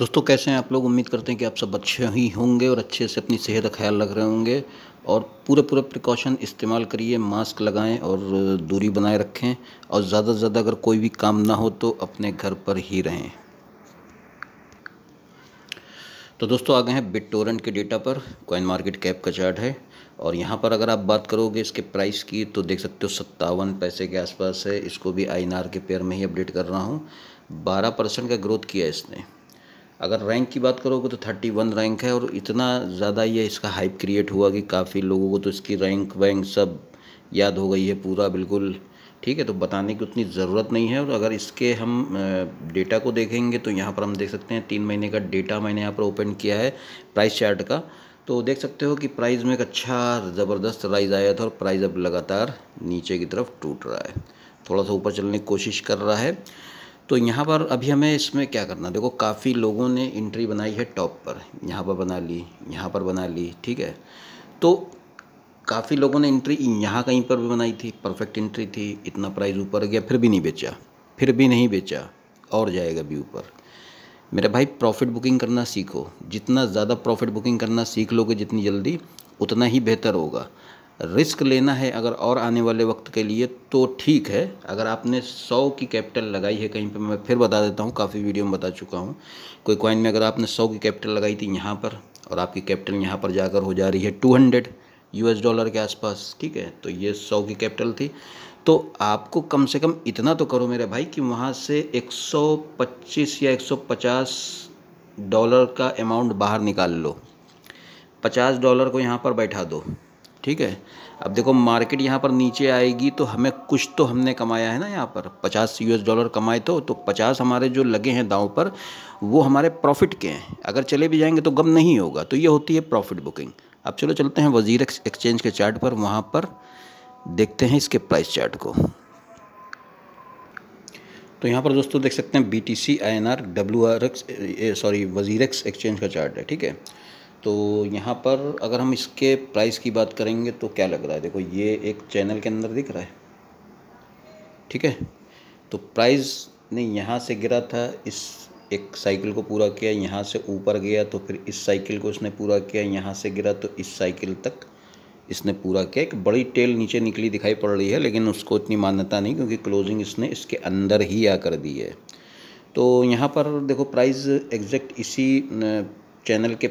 दोस्तों कैसे हैं आप लोग उम्मीद करते हैं कि आप सब अच्छे ही होंगे और अच्छे से अपनी सेहत का ख्याल रख रहे होंगे और पूरे पूरे प्रिकॉशन इस्तेमाल करिए मास्क लगाएं और दूरी बनाए रखें और ज़्यादा से ज़्यादा अगर कोई भी काम ना हो तो अपने घर पर ही रहें तो दोस्तों आ गए हैं बिट टोरेंट के डेटा पर कॉइन मार्केट कैप का चार्ट है और यहाँ पर अगर आप बात करोगे इसके प्राइस की तो देख सकते हो सत्तावन पैसे के आसपास है इसको भी आई के पेयर में ही अपडेट कर रहा हूँ बारह परसेंट का ग्रोथ किया इसने अगर रैंक की बात करोगे तो थर्टी वन रैंक है और इतना ज़्यादा ये इसका हाइप क्रिएट हुआ कि काफ़ी लोगों को तो इसकी रैंक वैंक सब याद हो गई है पूरा बिल्कुल ठीक है तो बताने की उतनी ज़रूरत नहीं है और अगर इसके हम डेटा को देखेंगे तो यहाँ पर हम देख सकते हैं तीन महीने का डेटा मैंने यहाँ पर ओपन किया है प्राइस चार्ट का तो देख सकते हो कि प्राइस में एक अच्छा ज़बरदस्त राइज आया था और प्राइस अब लगातार नीचे की तरफ टूट रहा है थोड़ा सा ऊपर चलने की कोशिश कर रहा है तो यहाँ पर अभी हमें इसमें क्या करना देखो काफ़ी लोगों ने एंट्री बनाई है टॉप पर यहाँ पर बना ली यहाँ पर बना ली ठीक है तो काफ़ी लोगों ने एंट्री यहाँ कहीं पर भी बनाई थी परफेक्ट इंट्री थी इतना प्राइस ऊपर गया फिर भी नहीं बेचा फिर भी नहीं बेचा और जाएगा भी ऊपर मेरे भाई प्रॉफिट बुकिंग करना सीखो जितना ज़्यादा प्रॉफिट बुकिंग करना सीख लोगे जितनी जल्दी उतना ही बेहतर होगा रिस्क लेना है अगर और आने वाले वक्त के लिए तो ठीक है अगर आपने सौ की कैपिटल लगाई है कहीं पे मैं फिर बता देता हूँ काफ़ी वीडियो में बता चुका हूँ कोई कॉइन में अगर आपने सौ की कैपिटल लगाई थी यहाँ पर और आपकी कैपिटल यहाँ पर जाकर हो जा रही है टू हंड्रेड यूएस डॉलर के आसपास ठीक है तो ये सौ की कैपिटल थी तो आपको कम से कम इतना तो करो मेरे भाई कि वहाँ से एक या एक डॉलर का अमाउंट बाहर निकाल लो पचास डॉलर को यहाँ पर बैठा दो ठीक है अब देखो मार्केट यहाँ पर नीचे आएगी तो हमें कुछ तो हमने कमाया है ना यहाँ पर पचास यूएस डॉलर कमाए तो तो पचास हमारे जो लगे हैं दाव पर वो हमारे प्रॉफिट के हैं अगर चले भी जाएंगे तो गम नहीं होगा तो ये होती है प्रॉफिट बुकिंग अब चलो चलते हैं वजीर एक्सचेंज के चार्ट पर वहाँ पर देखते हैं इसके प्राइस चार्ट को तो यहाँ पर दोस्तों देख सकते हैं B T C I N R W R X sorry Wazir exchange का चार्ट है ठीक है तो यहाँ पर अगर हम इसके प्राइस की बात करेंगे तो क्या लग रहा है देखो ये एक चैनल के अंदर दिख रहा है ठीक है तो प्राइस ने यहाँ से गिरा था इस एक साइकिल को पूरा किया यहाँ से ऊपर गया तो फिर इस साइकिल को इसने पूरा किया यहाँ से गिरा तो इस साइकिल तक इसने पूरा किया एक बड़ी टेल नीचे निकली दिखाई पड़ रही है लेकिन उसको इतनी मान्यता नहीं क्योंकि क्लोजिंग इसने इसके अंदर ही आ कर दी है तो यहाँ पर देखो प्राइस एग्जैक्ट इसी चैनल के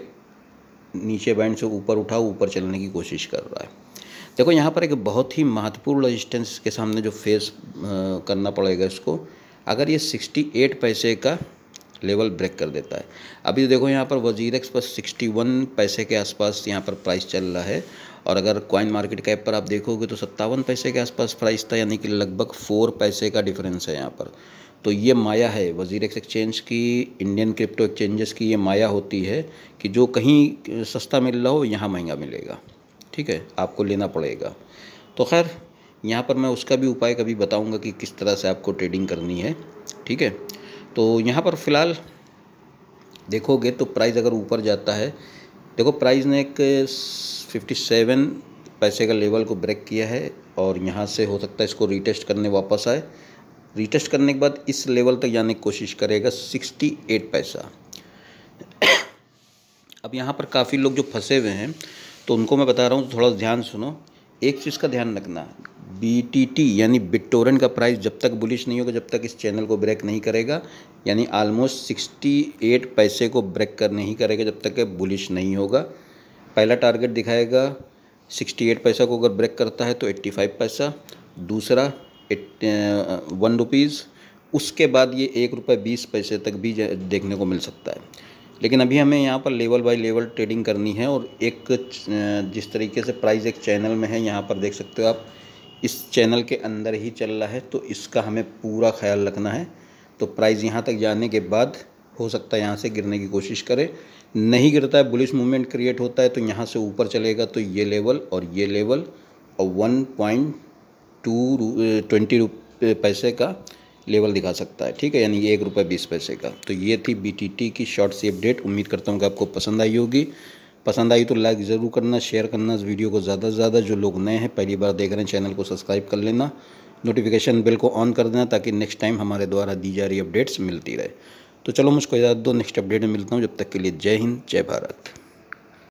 नीचे बैंड से ऊपर उठा ऊपर चलने की कोशिश कर रहा है देखो यहाँ पर एक बहुत ही महत्वपूर्ण रजिस्टेंस के सामने जो फेस करना पड़ेगा इसको अगर ये 68 पैसे का लेवल ब्रेक कर देता है अभी देखो यहाँ पर वजीर एक्स पर 61 पैसे के आसपास यहाँ पर प्राइस चल रहा है और अगर क्वाइन मार्केट कैप पर आप देखोगे तो सत्तावन पैसे के आसपास प्राइस था यानी कि लगभग फोर पैसे का डिफरेंस है यहाँ पर तो ये माया है वजीर एक्सचेंज की इंडियन क्रिप्टो एक्सचेंजेस की ये माया होती है कि जो कहीं सस्ता मिल रहा हो यहाँ महंगा मिलेगा ठीक है आपको लेना पड़ेगा तो खैर यहाँ पर मैं उसका भी उपाय कभी बताऊँगा कि किस तरह से आपको ट्रेडिंग करनी है ठीक है तो यहाँ पर फ़िलहाल देखोगे तो प्राइस अगर ऊपर जाता है देखो प्राइस ने एक 57 पैसे का लेवल को ब्रेक किया है और यहाँ से हो सकता है इसको रीटेस्ट करने वापस आए रिटेस्ट करने के बाद इस लेवल तक जाने की कोशिश करेगा सिक्सटी एट पैसा अब यहाँ पर काफ़ी लोग जो फंसे हुए हैं तो उनको मैं बता रहा हूँ थोड़ा ध्यान सुनो एक चीज़ का ध्यान रखना बी यानी बिटोरन का प्राइस जब तक बुलिश नहीं होगा जब तक इस चैनल को ब्रेक नहीं करेगा यानी आलमोस्ट सिक्सटी एट पैसे को ब्रेक कर नहीं करेगा जब तक बुलिश नहीं होगा पहला टारगेट दिखाएगा सिक्सटी एट पैसा को अगर ब्रेक करता है तो एट्टी फाइव पैसा दूसरा वन रुपीज़ उसके बाद ये एक रुपये बीस पैसे तक भी देखने को मिल सकता है लेकिन अभी हमें यहाँ पर लेवल बाय लेवल ट्रेडिंग करनी है और एक जिस तरीके से प्राइस एक चैनल में है यहाँ पर देख सकते हो आप इस चैनल के अंदर ही चल रहा है तो इसका हमें पूरा ख्याल रखना है तो प्राइस यहाँ तक जाने के बाद हो सकता है यहाँ से गिरने की कोशिश करे नहीं गिरता है बुलिश मूवमेंट क्रिएट होता है तो यहाँ से ऊपर चलेगा तो ये लेवल और ये लेवल और वन पॉइंट टू ट्वेंटी पैसे का लेवल दिखा सकता है ठीक है यानी एक रुपये बीस पैसे का तो ये थी बी की शॉर्ट सी अपडेट उम्मीद करता हूँ कि आपको पसंद आई होगी पसंद आई तो लाइक ज़रूर करना शेयर करना इस वीडियो को ज़्यादा से ज़्यादा जो लोग नए हैं पहली बार देख रहे हैं चैनल को सब्सक्राइब कर लेना नोटिफिकेशन बिल को ऑन कर देना ताकि नेक्स्ट टाइम हमारे द्वारा दी जा रही अपडेट्स मिलती रहे तो चलो मुझको याद दो नेक्स्ट अपडेट में मिलता हूँ जब तक के लिए जय हिंद जय भारत